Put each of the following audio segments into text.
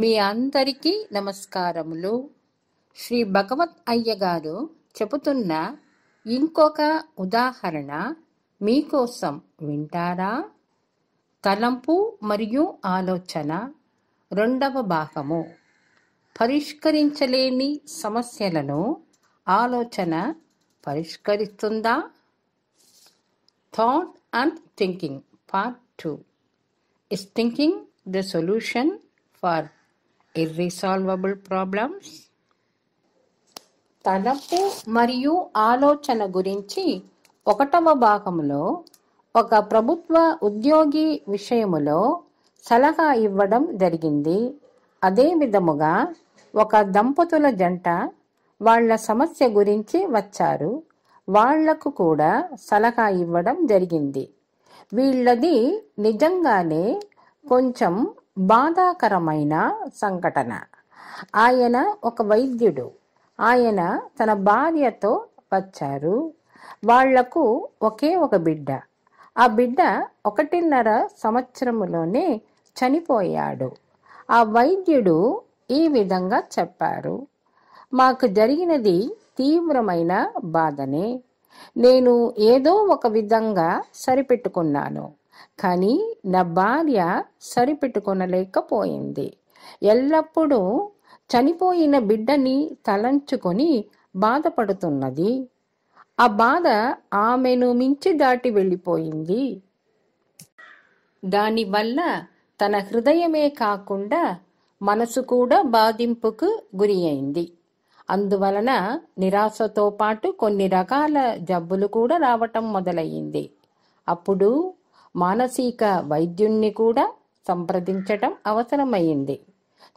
మీ అందరికీ నమస్కారములు శ్రీ భగవత్ అయ్య గారు చెబుతున్న ఇంకొక ఉదాహరణ మీకోసం వింటారా తలంపు మరియు ఆలోచన రెండవ భాగము పరిష్కరించలేని సమస్యలను ఆలోచన పరిష్కరిస్తుందా thought and thinking part two is thinking the solution for irresolvable problems తలపు మరియు ఆలోచన గురించి ఒకటవ భాగంలో ఒక ప్రభుత్వ ఉద్యోగి విషయములో సలహా ఇవ్వడం జరిగింది అదే విధముగా ఒక దంపతుల జంట వాళ్ల సమస్య గురించి వచ్చారు వాళ్లకు కూడా సలహా ఇవ్వడం జరిగింది వీళ్ళది నిజంగానే కొంచెం బాధాకరమైన సంఘటన ఆయన ఒక వైద్యుడు ఆయన తన భార్యతో వచ్చారు వాళ్లకు ఒకే ఒక బిడ్డ ఆ బిడ్డ ఒకటిన్నర సంవత్సరములోనే చనిపోయాడు ఆ వైద్యుడు ఈ విధంగా చెప్పారు మాకు జరిగినది తీవ్రమైన బాధనే నేను ఏదో ఒక విధంగా సరిపెట్టుకున్నాను కానీ నా భార్య సరిపెట్టుకొనలేకపోయింది ఎల్లప్పుడూ చనిపోయిన బిడ్డని తలంచుకొని బాధపడుతున్నది ఆ బాధ ఆమెను మించి దాటి వెళ్ళిపోయింది దానివల్ల తన హృదయమే కాకుండా మనసు కూడా బాధింపుకు గురి అయింది అందువలన నిరాశతో పాటు కొన్ని రకాల జబ్బులు కూడా రావటం మొదలయ్యింది అప్పుడు మానసిక వైద్యుణ్ణి కూడా సంప్రదించటం అవసరమైంది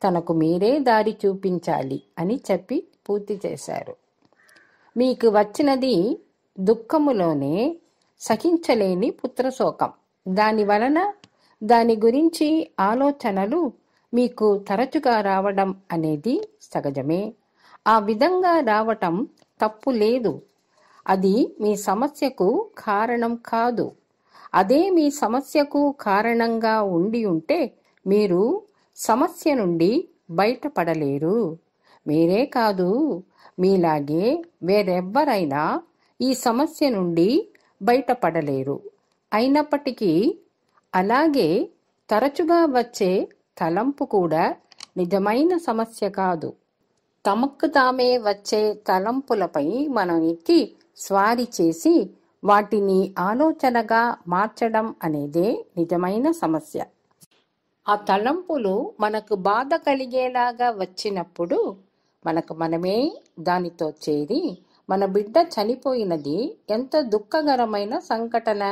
తనకు మీరే దారి చూపించాలి అని చెప్పి పూర్తి చేశారు మీకు వచ్చినది దుఃఖములోనే సహించలేని పుత్రశోకం దాని వలన దాని గురించి ఆలోచనలు మీకు తరచుగా రావడం అనేది సహజమే ఆ విధంగా రావటం తప్పు లేదు అది మీ సమస్యకు కారణం కాదు అదే మీ సమస్యకు కారణంగా ఉండి ఉంటే మీరు సమస్య నుండి బయటపడలేరు మీరే కాదు మీలాగే వేరెవ్వరైనా ఈ సమస్య నుండి బయటపడలేరు అయినప్పటికీ అలాగే తరచుగా వచ్చే తలంపు కూడా నిజమైన సమస్య కాదు తమకు తామే వచ్చే తలంపులపై మనం ఎక్కి స్వారీ చేసి వాటిని ఆలోచనగా మార్చడం అనేదే నిజమైన సమస్య ఆ తలంపులు మనకు బాధ కలిగేలాగా వచ్చినప్పుడు మనకు మనమే దానితో చేరి మన బిడ్డ చనిపోయినది ఎంత దుఃఖకరమైన సంఘటన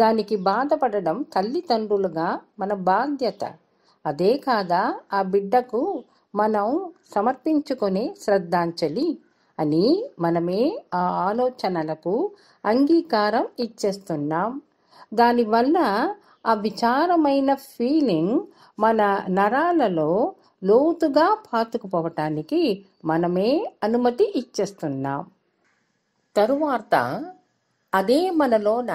దానికి బాధపడడం తల్లిదండ్రులుగా మన బాధ్యత అదే కాదా ఆ బిడ్డకు మనం సమర్పించుకునే శ్రద్ధాంజలి అని మనమే ఆ ఆలోచనలకు అంగీకారం ఇచ్చేస్తున్నాం దానివల్ల ఆ విచారమైన ఫీలింగ్ మన నరాలలో లోతుగా పాతుకుపోవటానికి మనమే అనుమతి ఇచ్చేస్తున్నాం తరువాత అదే మనలోన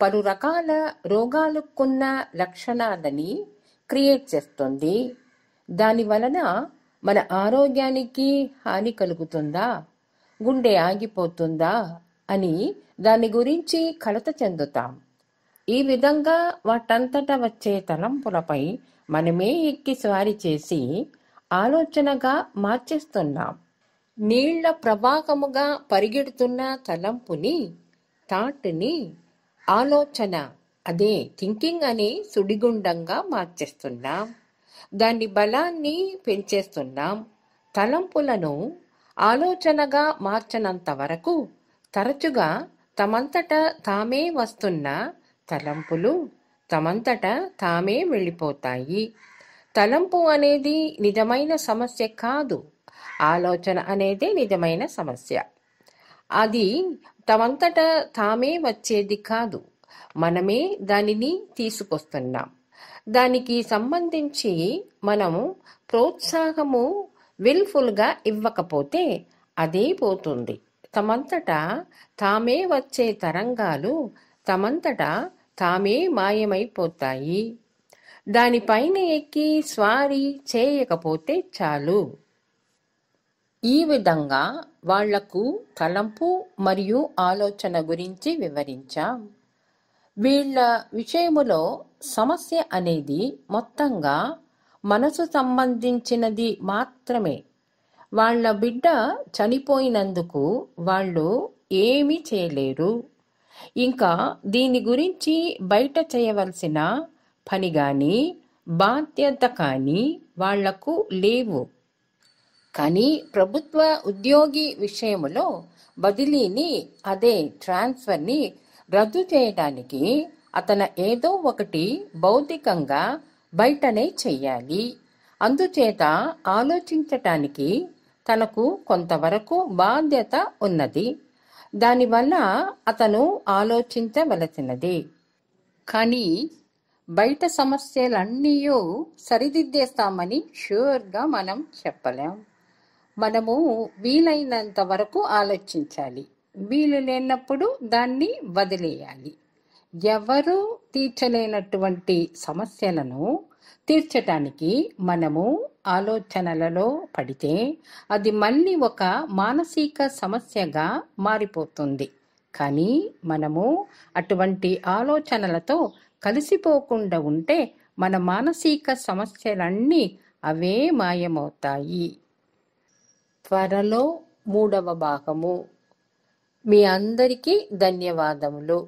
పలు రకాల రోగాలుకున్న లక్షణాలని క్రియేట్ చేస్తుంది దాని వలన మన ఆరోగ్యానికి హాని కలుగుతుందా గుండె ఆగిపోతుందా అని దాని గురించి కలత చెందుతాం ఈ విధంగా వాటంతట వచ్చే తలంపులపై మనమే ఎక్కి స్వారీ చేసి ఆలోచనగా మార్చేస్తున్నాం నీళ్ల ప్రవాహముగా పరిగెడుతున్న తలంపుని థాట్ని ఆలోచన అదే థింకింగ్ అని సుడిగుండంగా మార్చేస్తున్నాం దాని బలాన్ని పెంచేస్తున్నాం తలంపులను ఆలోచనగా మార్చనంత వరకు తరచుగా తమంతట తామే వస్తున్న తలంపులు తమంతట తామే వెళ్ళిపోతాయి తలంపు అనేది నిజమైన సమస్య కాదు ఆలోచన అనేది నిజమైన సమస్య అది తమంతట తామే వచ్చేది కాదు మనమే దానిని తీసుకొస్తున్నాం దానికి సంబంధించి మనము ప్రోత్సాహము విల్ఫుల్గా ఇవ్వకపోతే అదే పోతుంది తమంతటా తామే వచ్చే తరంగాలు తమంతటా తామే మాయమైపోతాయి దానిపైన ఎక్కి స్వారీ చేయకపోతే చాలు ఈ విధంగా వాళ్లకు తలంపు మరియు ఆలోచన గురించి వివరించాం వీళ్ళ విషయములో సమస్య అనేది మొత్తంగా మనసు సంబంధించినది మాత్రమే వాళ్ళ బిడ్డ చనిపోయినందుకు వాళ్ళు ఏమీ చేయలేరు ఇంకా దీని గురించి బయట చేయవలసిన పని కానీ బాధ్యత కానీ వాళ్లకు లేవు కానీ ప్రభుత్వ ఉద్యోగి విషయంలో బదిలీని అదే ట్రాన్స్ఫర్ని రద్దు చేయడానికి అతను ఏదో ఒకటి భౌతికంగా బయటనే చెయ్యాలి అందుచేత ఆలోచించటానికి తనకు కొంతవరకు బాధ్యత ఉన్నది దానివల్ల అతను ఆలోచించవలసినది కానీ బయట సమస్యలన్నీ సరిదిద్దేస్తామని షూర్గా మనం చెప్పలేం మనము వీలైనంత వరకు ఆలోచించాలి వీలు లేనప్పుడు దాన్ని వదిలేయాలి ఎవరు తీర్చలేనటువంటి సమస్యలను తీర్చటానికి మనము ఆలోచనలలో పడితే అది మళ్ళీ ఒక మానసిక సమస్యగా మారిపోతుంది కానీ మనము అటువంటి ఆలోచనలతో కలిసిపోకుండా ఉంటే మన మానసిక సమస్యలన్నీ అవే మాయమవుతాయి త్వరలో మూడవ భాగము మీ అందరికీ ధన్యవాదములు